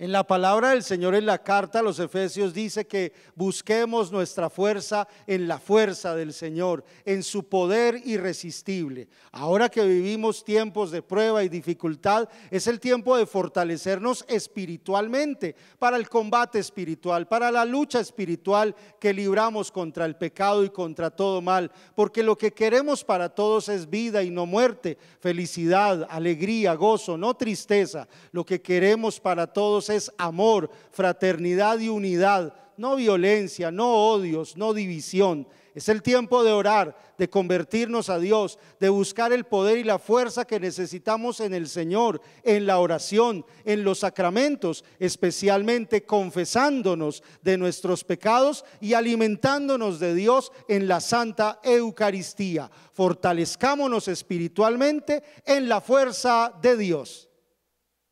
En la palabra del Señor en la carta a los Efesios dice que busquemos nuestra fuerza en la fuerza del Señor, en su poder irresistible. Ahora que vivimos tiempos de prueba y dificultad, es el tiempo de fortalecernos espiritualmente para el combate espiritual, para la lucha espiritual que libramos contra el pecado y contra todo mal, porque lo que queremos para todos es vida y no muerte, felicidad, alegría, gozo, no tristeza. Lo que queremos para todos es amor, fraternidad y unidad, no violencia, no odios, no división. Es el tiempo de orar, de convertirnos a Dios, de buscar el poder y la fuerza que necesitamos en el Señor, en la oración, en los sacramentos, especialmente confesándonos de nuestros pecados y alimentándonos de Dios en la Santa Eucaristía. Fortalezcámonos espiritualmente en la fuerza de Dios.